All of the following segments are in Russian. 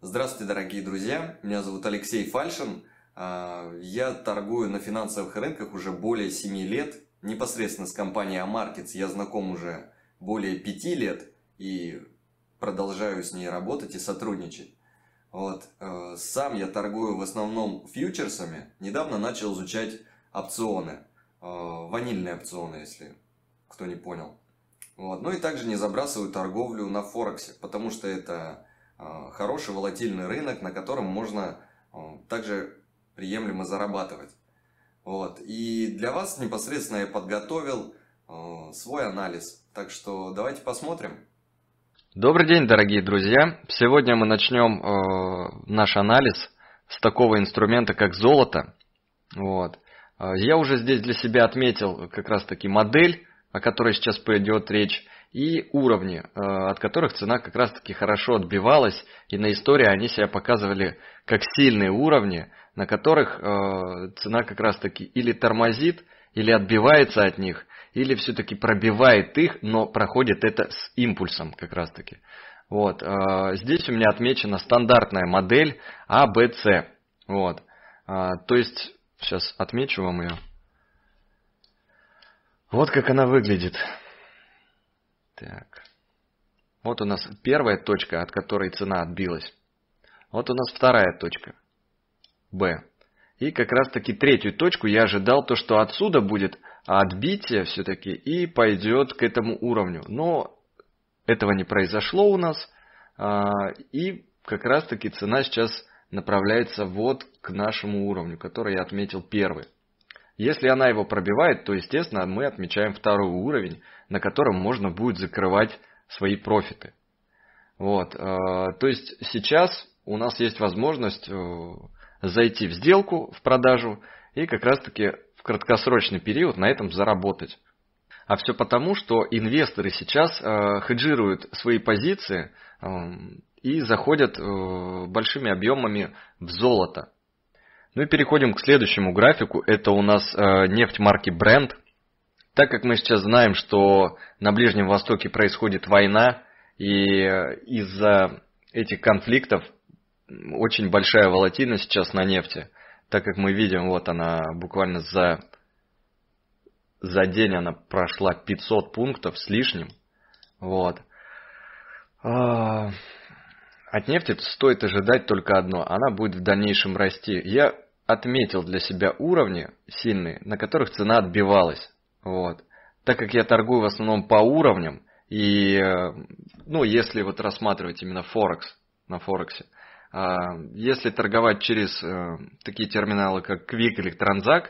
Здравствуйте, дорогие друзья! Меня зовут Алексей Фальшин. А, я торгую на финансовых рынках уже более 7 лет. Непосредственно с компанией Амаркетс я знаком уже более 5 лет и продолжаю с ней работать и сотрудничать. Вот. Э, сам я торгую в основном фьючерсами. Недавно начал изучать опционы. Э, ванильные опционы, если кто не понял. Вот. Ну и также не забрасываю торговлю на Форексе, потому что это Э, хороший волатильный рынок, на котором можно э, также приемлемо зарабатывать. Вот. И для вас непосредственно я подготовил э, свой анализ. Так что давайте посмотрим. Добрый день, дорогие друзья! Сегодня мы начнем э, наш анализ с такого инструмента, как золото. Вот. Я уже здесь для себя отметил как раз таки модель, о которой сейчас пойдет речь и уровни, э, от которых цена как раз-таки хорошо отбивалась, и на истории они себя показывали как сильные уровни, на которых э, цена как раз-таки или тормозит, или отбивается от них, или все-таки пробивает их, но проходит это с импульсом как раз-таки. Вот. Э, здесь у меня отмечена стандартная модель ABC. А вот. То есть, сейчас отмечу вам ее. Вот как она выглядит. Так. Вот у нас первая точка, от которой цена отбилась. Вот у нас вторая точка. Б. И как раз таки третью точку я ожидал то, что отсюда будет отбитие все-таки и пойдет к этому уровню. Но этого не произошло у нас. А, и как раз таки цена сейчас направляется вот к нашему уровню, который я отметил первый. Если она его пробивает, то, естественно, мы отмечаем второй уровень, на котором можно будет закрывать свои профиты. Вот, э, то есть сейчас у нас есть возможность э, зайти в сделку, в продажу и как раз-таки в краткосрочный период на этом заработать. А все потому, что инвесторы сейчас э, хеджируют свои позиции эм, и заходят большими объемами в золото. Ну и переходим к следующему графику. Это у нас э, нефть марки Brent. Так как мы сейчас знаем, что на Ближнем Востоке происходит война, и э, из-за этих конфликтов очень большая волатильность сейчас на нефти. Так как мы видим, вот она буквально за, за день она прошла 500 пунктов с лишним. Вот. А, от нефти стоит ожидать только одно. Она будет в дальнейшем расти. Я отметил для себя уровни сильные, на которых цена отбивалась. Вот. Так как я торгую в основном по уровням, и, э, ну, если вот рассматривать именно Форекс, на Форексе, а, если торговать через э, такие терминалы, как Quick или Transact,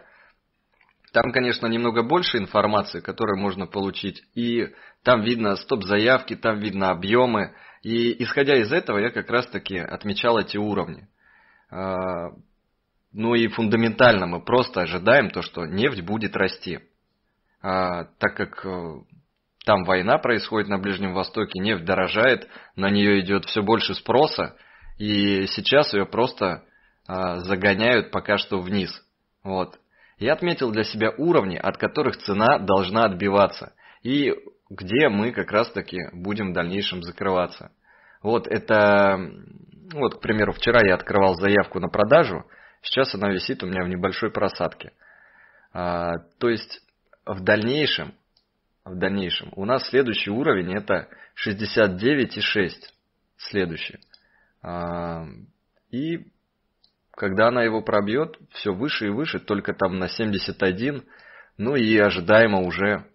там, конечно, немного больше информации, которую можно получить. И там видно стоп-заявки, там видно объемы. И исходя из этого, я как раз-таки отмечал эти уровни. А, ну и фундаментально мы просто ожидаем то, что нефть будет расти. А, так как э, там война происходит на Ближнем Востоке, нефть дорожает, на нее идет все больше спроса, и сейчас ее просто а, загоняют пока что вниз. Вот. Я отметил для себя уровни, от которых цена должна отбиваться, и где мы как раз-таки будем в дальнейшем закрываться. Вот это, вот, к примеру, вчера я открывал заявку на продажу – Сейчас она висит у меня в небольшой просадке. А, то есть в дальнейшем, в дальнейшем у нас следующий уровень это 69,6. Следующий. А, и когда она его пробьет, все выше и выше, только там на 71, ну и ожидаемо уже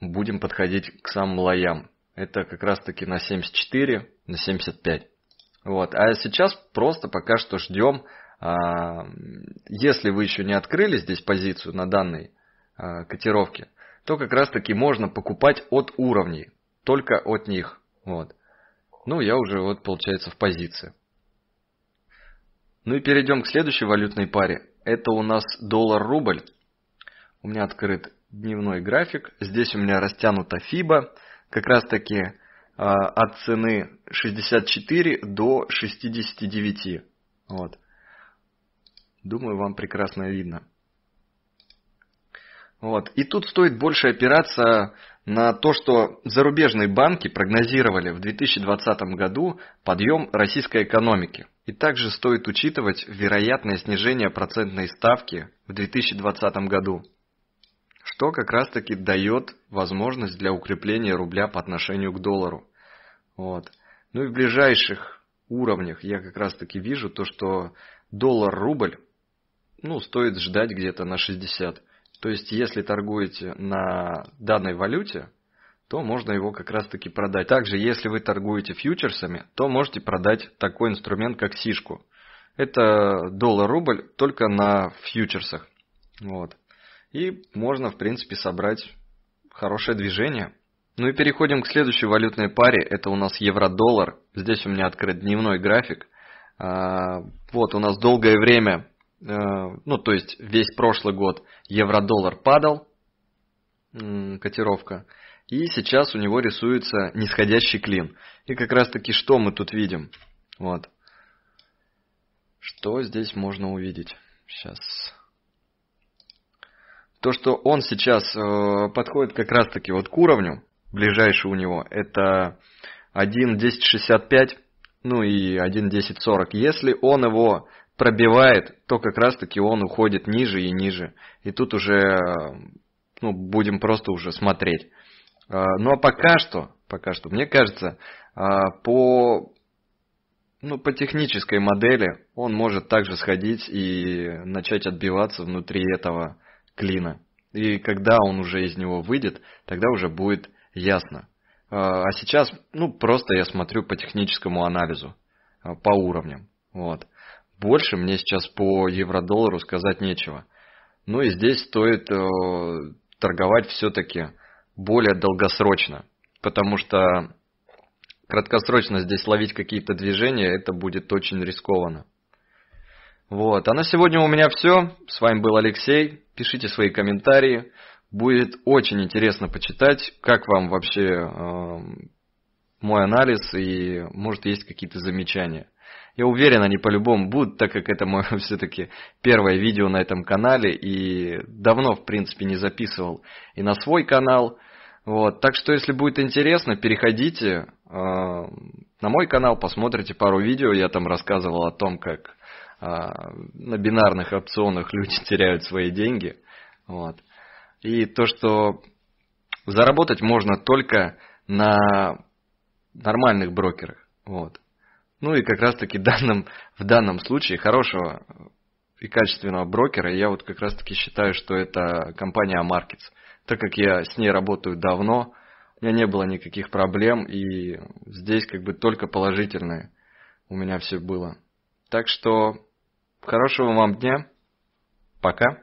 будем подходить к самым лоям. Это как раз таки на 74, на 75. Вот. А сейчас просто пока что ждем а, если вы еще не открыли здесь позицию на данной а, котировке, то как раз таки можно покупать от уровней, только от них. Вот. Ну, я уже вот получается в позиции. Ну и перейдем к следующей валютной паре. Это у нас доллар-рубль. У меня открыт дневной график. Здесь у меня растянута фиба. Как раз таки э, а, от цены 64 до 69. Вот. Думаю, вам прекрасно видно. Вот. И тут стоит больше опираться на то, что зарубежные банки прогнозировали в 2020 году подъем российской экономики. И также стоит учитывать вероятное снижение процентной ставки в 2020 году, что как раз таки дает возможность для укрепления рубля по отношению к доллару. Вот. Ну и в ближайших уровнях я как раз таки вижу то, что доллар-рубль ну, стоит ждать где-то на 60. То есть, если торгуете на данной валюте, то можно его как раз-таки продать. Также, если вы торгуете фьючерсами, то можете продать такой инструмент, как сишку. Это доллар-рубль только на фьючерсах. Вот. И можно, в принципе, собрать хорошее движение. Ну и переходим к следующей валютной паре. Это у нас евро-доллар. Здесь у меня открыт дневной график. А, вот, у нас долгое время Э, ну, то есть весь прошлый год евро-доллар падал, котировка, и сейчас у него рисуется нисходящий клин. И как раз таки что мы тут видим? Вот. Что здесь можно увидеть? Сейчас. То, что он сейчас э, подходит как раз таки вот к уровню, ближайший у него, это 1.1065, ну и 1.1040. Если он его пробивает, то как раз-таки он уходит ниже и ниже. И тут уже ну, будем просто уже смотреть. А, ну а пока что, пока что, мне кажется, а, по, ну, по технической модели он может также сходить и начать отбиваться внутри этого клина. И когда он уже из него выйдет, тогда уже будет ясно. А, а сейчас, ну, просто я смотрю по техническому анализу, по уровням. Вот. Больше мне сейчас по евро-доллару сказать нечего. Ну и здесь стоит э, торговать все-таки более долгосрочно, потому что краткосрочно здесь ловить какие-то движения, это будет очень рискованно. Вот, а на сегодня у меня все. С вами был Алексей. Пишите свои комментарии. Будет очень интересно почитать, как вам вообще э, мой анализ и, может, есть какие-то замечания. Я уверен, они по-любому будут, так как это мое все-таки первое видео на этом канале и давно, в принципе, не записывал и на свой канал. Вот, так что, если будет интересно, переходите э, на мой канал, посмотрите пару видео. Я там рассказывал о том, как э, на бинарных опционах люди теряют свои деньги. Вот. И то, что заработать можно только на нормальных брокерах. Вот. Ну и как раз-таки данным, в данном случае хорошего и качественного брокера я вот как раз-таки считаю, что это компания Markets. Так как я с ней работаю давно, у меня не было никаких проблем, и здесь как бы только положительное у меня все было. Так что хорошего вам дня. Пока.